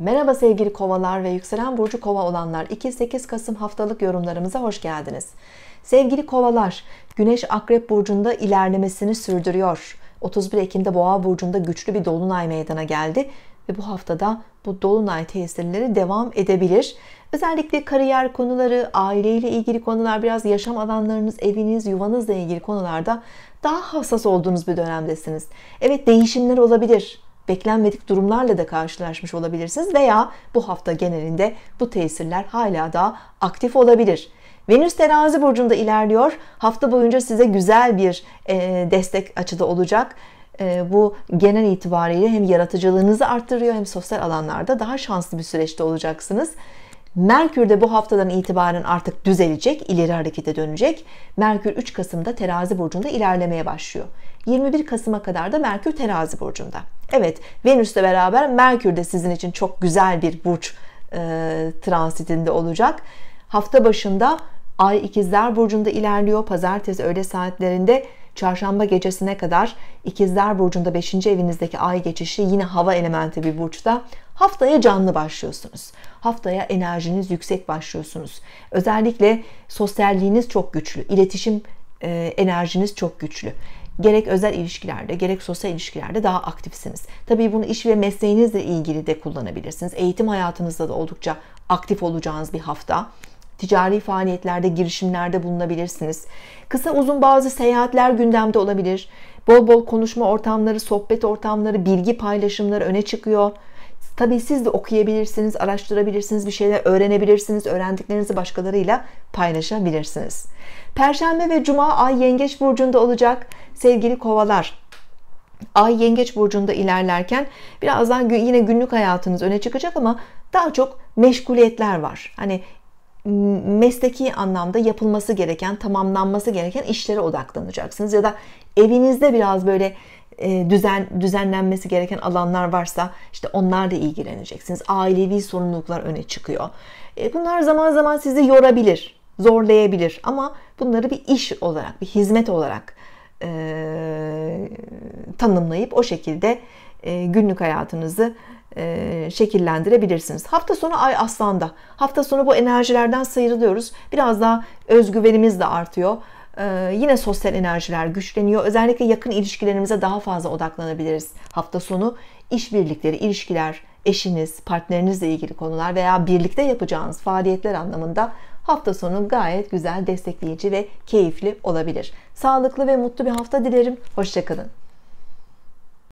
Merhaba sevgili kovalar ve yükselen burcu kova olanlar 2-8 Kasım haftalık yorumlarımıza hoş geldiniz. Sevgili kovalar, Güneş Akrep Burcu'nda ilerlemesini sürdürüyor. 31 Ekim'de Boğa Burcu'nda güçlü bir dolunay meydana geldi ve bu haftada bu dolunay tesirleri devam edebilir. Özellikle kariyer konuları, aileyle ilgili konular, biraz yaşam alanlarınız, eviniz, yuvanızla ilgili konularda daha hassas olduğunuz bir dönemdesiniz. Evet değişimler olabilir beklenmedik durumlarla da karşılaşmış olabilirsiniz veya bu hafta genelinde bu tesirler hala da aktif olabilir. Venüs terazi burcunda ilerliyor. Hafta boyunca size güzel bir e, destek açıda olacak e, bu genel itibariyle hem yaratıcılığınızı arttırıyor hem sosyal alanlarda daha şanslı bir süreçte olacaksınız. Merkür de bu haftadan itibaren artık düzelecek, ileri harekete dönecek. Merkür 3 Kasım'da terazi burcunda ilerlemeye başlıyor. 21 Kasım'a kadar da Merkür terazi burcunda. Evet Venüs'le beraber Merkür de sizin için çok güzel bir burç e, transitinde olacak. Hafta başında Ay İkizler Burcu'nda ilerliyor. Pazartesi öğle saatlerinde çarşamba gecesine kadar İkizler Burcu'nda 5. evinizdeki ay geçişi yine hava elementi bir burçta. Haftaya canlı başlıyorsunuz. Haftaya enerjiniz yüksek başlıyorsunuz. Özellikle sosyalliğiniz çok güçlü. iletişim e, enerjiniz çok güçlü gerek özel ilişkilerde gerek sosyal ilişkilerde daha aktifsiniz. Tabii bunu iş ve mesleğinizle ilgili de kullanabilirsiniz. Eğitim hayatınızda da oldukça aktif olacağınız bir hafta. Ticari faaliyetlerde, girişimlerde bulunabilirsiniz. Kısa uzun bazı seyahatler gündemde olabilir. Bol bol konuşma ortamları, sohbet ortamları, bilgi paylaşımları öne çıkıyor. Tabii siz de okuyabilirsiniz, araştırabilirsiniz, bir şeyler öğrenebilirsiniz, öğrendiklerinizi başkalarıyla paylaşabilirsiniz. Perşembe ve Cuma ay Yengeç Burcu'nda olacak sevgili kovalar. Ay Yengeç Burcu'nda ilerlerken birazdan yine günlük hayatınız öne çıkacak ama daha çok meşguliyetler var. Hani mesleki anlamda yapılması gereken, tamamlanması gereken işlere odaklanacaksınız. Ya da evinizde biraz böyle e, düzen düzenlenmesi gereken alanlar varsa işte onlarla ilgileneceksiniz. Ailevi sorumluluklar öne çıkıyor. E, bunlar zaman zaman sizi yorabilir, zorlayabilir ama bunları bir iş olarak, bir hizmet olarak e, tanımlayıp o şekilde e, günlük hayatınızı e, şekillendirebilirsiniz. Hafta sonu ay aslanda. Hafta sonu bu enerjilerden sıyrılıyoruz. Biraz daha özgüvenimiz de artıyor. Ee, yine sosyal enerjiler güçleniyor. Özellikle yakın ilişkilerimize daha fazla odaklanabiliriz hafta sonu. İşbirlikleri, ilişkiler, eşiniz, partnerinizle ilgili konular veya birlikte yapacağınız faaliyetler anlamında hafta sonu gayet güzel, destekleyici ve keyifli olabilir. Sağlıklı ve mutlu bir hafta dilerim. Hoşçakalın.